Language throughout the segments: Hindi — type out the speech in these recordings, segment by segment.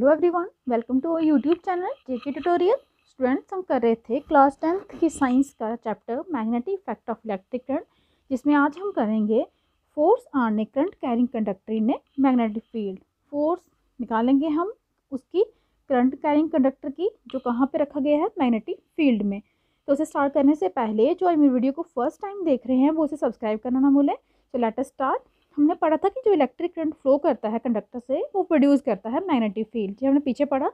hello everyone welcome to our YouTube channel JK tutorial students हम कर रहे थे क्लास टेंथ की साइंस का chapter magnetic effect of electric current जिसमें आज हम करेंगे फोर्स ने current carrying conductor in magnetic field force निकालेंगे हम उसकी करंट कैरिंग कंडक्टर की जो कहाँ पर रखा गया है मैग्नेटिक फील्ड में तो उसे स्टार्ट करने से पहले जो मेरी वीडियो को फर्स्ट टाइम देख रहे हैं वो उसे सब्सक्राइब करना ना भूलें तो लेट स्टार्ट हमने पढ़ा था कि जो इलेक्ट्रिक करंट फ्लो करता है कंडक्टर से वो प्रोड्यूस करता है मैग्नेटिक फील्ड जो हमने पीछे पढ़ा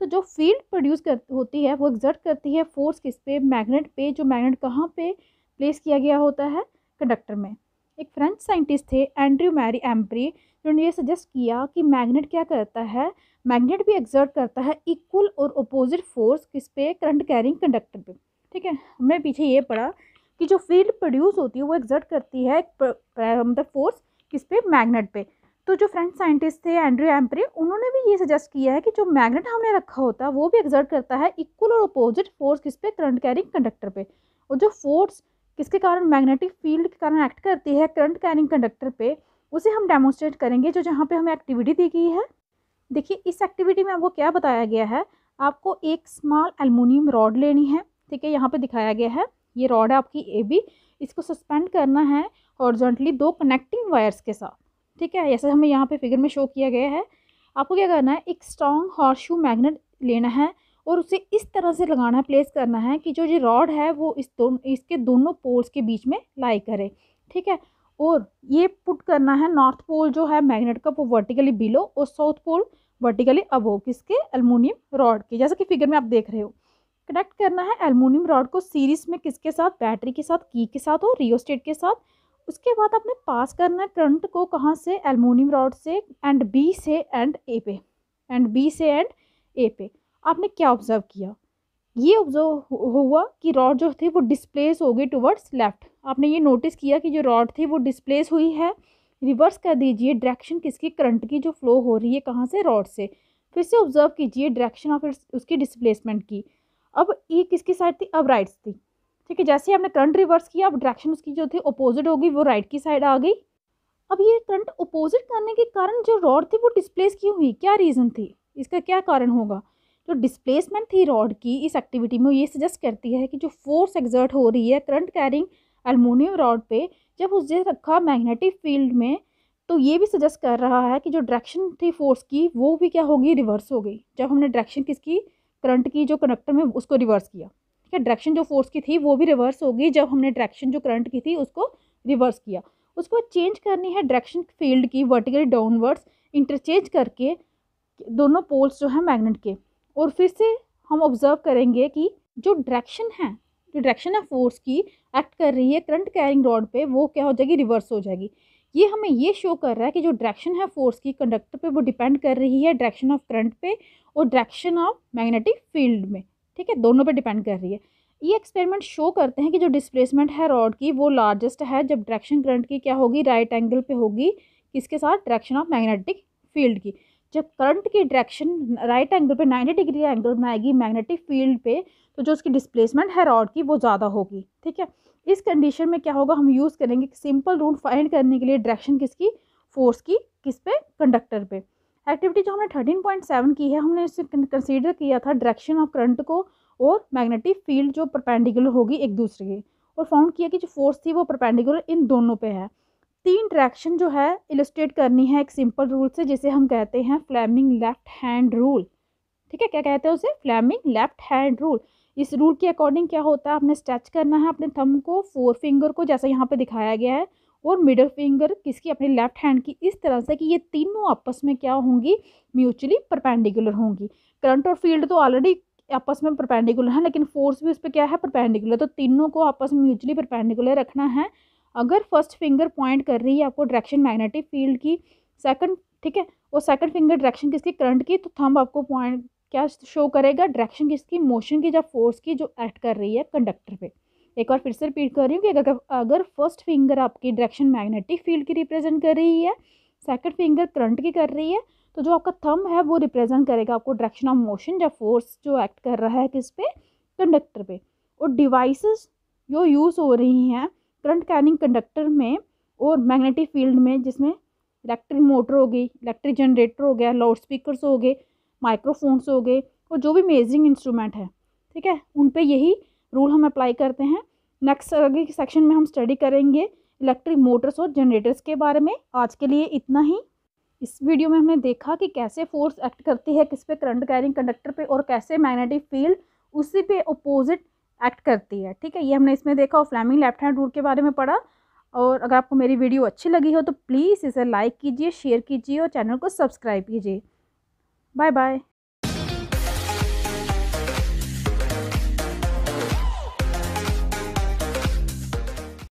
तो जो फील्ड प्रोड्यूस कर होती है वो एग्जर्ट करती है फोर्स किस पे मैग्नेट पे जो मैग्नेट कहाँ पे प्लेस किया गया होता है कंडक्टर में एक फ्रेंच साइंटिस्ट थे एंड्रयू मैरी एम्प्री जिन्होंने ये सजेस्ट किया कि मैग्नेट क्या करता है मैग्नेट भी एग्जर्ट करता है इक्वल और अपोजिट फोर्स किस पे करंट कैरिंग कंडक्टर पे ठीक है हमने पीछे ये पढ़ा कि जो फील्ड प्रोड्यूस होती है वो एग्जर्ट करती है मतलब फोर्स किस पे मैग्नेट पे तो जो फ्रेंच साइंटिस्ट थे एंड्रू एम्परे उन्होंने भी ये सजेस्ट किया है कि जो मैग्नेट हमने रखा होता है वो भी एग्जर्ट करता है इक्वल और अपोजिट फोर्स किस पे करंट कैरिंग कंडक्टर पे और जो फोर्स किसके कारण मैग्नेटिक फील्ड के कारण एक्ट करती है करंट कैरिंग कंडक्टर पे उसे हम डेमोस्ट्रेट करेंगे जो जहाँ पे हमें एक्टिविटी दी गई है देखिए इस एक्टिविटी में आपको क्या बताया गया है आपको एक स्मॉल एलमोनियम रॉड लेनी है ठीक है यहाँ पे दिखाया गया है ये रॉड है आपकी ए बी इसको सस्पेंड करना है हॉर्जोंटली दो कनेक्टिंग वायर्स के साथ ठीक है जैसे हमें यहाँ पे फिगर में शो किया गया है आपको क्या करना है एक स्ट्रॉन्ग हॉर्शू मैग्नेट लेना है और उसे इस तरह से लगाना है प्लेस करना है कि जो ये रॉड है वो इस दो इसके दोनों पोल्स के बीच में लाई करे ठीक है और ये पुट करना है नॉर्थ पोल जो है मैग्नेट का वो वर्टिकली बिलो और साउथ पोल वर्टिकली अबो किसके अल्मोनियम रॉड के जैसा कि फिगर में आप देख रहे हो कनेक्ट करना है एलमोनियम रॉड को सीरीज में किसके साथ बैटरी के साथ की के साथ और रियोस्टेट के साथ उसके बाद आपने पास करना है करंट को कहाँ से एलमोनियम रॉड से एंड बी से एंड ए पे एंड बी से एंड ए पे आपने क्या ऑब्जर्व किया ये ऑब्जर्व हुआ कि रॉड जो थी वो डिस्प्लेस हो गई टुवर्ड्स लेफ़्ट आपने ये नोटिस किया कि जो रॉड थी वो डिस्प्लेस हुई है रिवर्स कर दीजिए डायरेक्शन किसकी करंट की जो फ्लो हो रही है कहाँ से रॉड से फिर से ऑब्जर्व कीजिए डायरेक्शन ऑफ उसकी डिस्प्लेसमेंट की अब ये किसकी साइड थी अब राइट थी ठीक है जैसे हमने करंट रिवर्स किया अब डायरेक्शन उसकी जो थी अपोजिट होगी वो राइट की साइड आ गई अब ये करंट अपोजिट करने के कारण जो रॉड थी वो डिस्प्लेस क्यों हुई क्या रीज़न थी इसका क्या कारण होगा जो डिस्प्लेसमेंट थी रॉड की इस एक्टिविटी में ये सजेस्ट करती है कि जो फोर्स एग्जर्ट हो रही है करंट कैरिंग एलमोनियम रॉड पे जब उसे रखा मैग्नेटिक फील्ड में तो ये भी सजेस्ट कर रहा है कि जो डायरेक्शन थी फोर्स की वो भी क्या होगी रिवर्स हो गई जब हमने डायरेक्शन किसकी करंट की जो कंडक्टर में उसको रिवर्स किया ठीक है डायरेक्शन जो फोर्स की थी वो भी रिवर्स हो गई जब हमने डायरेक्शन जो करंट की थी उसको रिवर्स किया उसके बाद चेंज करनी है डायरेक्शन फील्ड की वर्टिकली डाउनवर्ड्स इंटरचेंज करके दोनों पोल्स जो हैं मैग्नेट के और फिर से हम ऑब्जर्व करेंगे कि जो डायरेक्शन है जो डायरेक्शन है फोर्स की एक्ट कर रही है करंट कैरिंग रॉड पे वो क्या हो जाएगी रिवर्स हो जाएगी ये हमें ये शो कर रहा है कि जो डायरेक्शन है फोर्स की कंडक्टर पे वो डिपेंड कर रही है डायरेक्शन ऑफ करंट पे और डायरेक्शन ऑफ मैग्नेटिक फील्ड में ठीक है दोनों पे डिपेंड कर रही है ये एक्सपेरिमेंट शो करते हैं कि जो डिस्प्लेसमेंट है रॉड की वो लार्जेस्ट है जब डायरेक्शन करंट की क्या होगी राइट एंगल पे होगी किसके साथ डायरेक्शन ऑफ मैग्नेटिक फील्ड की जब करंट की डायरेक्शन राइट एंगल पे 90 डिग्री एंगल बनाएगी मैग्नेटिक फील्ड पे तो जो उसकी डिस्प्लेसमेंट है रॉड की वो ज़्यादा होगी ठीक है इस कंडीशन में क्या होगा हम यूज़ करेंगे सिंपल रूट फाइंड करने के लिए डायरेक्शन किसकी फोर्स की किस पे कंडक्टर पे एक्टिविटी जो हमने थर्टीन पॉइंट सेवन की है हमने इसे कंसीडर किया था डायरेक्शन ऑफ करंट को और मैग्नेटिक फील्ड जो परपेंडिकुलर होगी एक दूसरे की और फाउंड किया कि जो फोर्स थी वो परपेंडिकुलर इन दोनों पे है तीन ट्रैक्शन जो है इलस्ट्रेट करनी है एक सिंपल रूल से जिसे हम कहते हैं फ्लैमिंग लेफ्ट हैंड रूल ठीक है क्या कहते हैं उसे फ्लैमिंग लेफ्ट हैंड रूल इस रूल के अकॉर्डिंग क्या होता है आपने स्ट्रेच करना है अपने थम को फोर फिंगर को जैसा यहाँ पे दिखाया गया है और मिडल फिंगर किसकी अपने लेफ्ट हैंड की इस तरह से कि ये तीनों आपस में क्या होंगी म्यूचुअली परपेंडिकुलर होंगी करंट और फील्ड तो ऑलरेडी आपस में परपेंडिकुलर है लेकिन फोर्स भी उस पर क्या है परपेंडिकुलर तो तीनों को आपस में म्यूचुअली परपेंडिकुलर रखना है अगर फर्स्ट फिंगर पॉइंट कर रही है आपको डायरेक्शन मैग्नेटिक फील्ड की सेकंड ठीक है और सेकंड फिंगर डायरेक्शन किसकी करंट की तो थंब आपको पॉइंट क्या शो करेगा डायरेक्शन किसकी मोशन की या फोर्स की जो एक्ट कर रही है कंडक्टर पे एक बार फिर से रिपीट कर रही हूँ कि अगर अगर फर्स्ट फिंगर आपकी डायरेक्शन मैग्नेटिक फील्ड की रिप्रेजेंट कर रही है सेकंड फिंगर करंट की कर रही है तो जो आपका थंब है वो रिप्रेजेंट करेगा आपको डायरेक्शन ऑफ मोशन या फोर्स जो एक्ट कर रहा है किस पे कंडक्टर पे और डिवाइसेस जो यूज़ हो रही हैं करंट कैरिंग कंडक्टर में और मैग्नेटिक फील्ड में जिसमें इलेक्ट्रिक मोटर हो गई इलेक्ट्रिक जनरेटर हो गया लाउड स्पीकरस हो गए माइक्रोफोन्स हो गए और जो भी मेजरिंग इंस्ट्रूमेंट है ठीक है उन पर यही रूल हम अप्लाई करते हैं नेक्स्ट अगले सेक्शन में हम स्टडी करेंगे इलेक्ट्रिक मोटर्स और जनरेटर्स के बारे में आज के लिए इतना ही इस वीडियो में हमने देखा कि कैसे फोर्स एक्ट करती है किस पे करंट कैरिंग कंडक्टर पे और कैसे मैग्नेटिक फील्ड उसी पे अपोजिट एक्ट करती है ठीक है ये हमने इसमें देखा और फ्लैमिंग लेफ्ट हैंड रूल के बारे में पढ़ा और अगर आपको मेरी वीडियो अच्छी लगी हो तो प्लीज़ इसे लाइक कीजिए शेयर कीजिए और चैनल को सब्सक्राइब कीजिए बाय बाय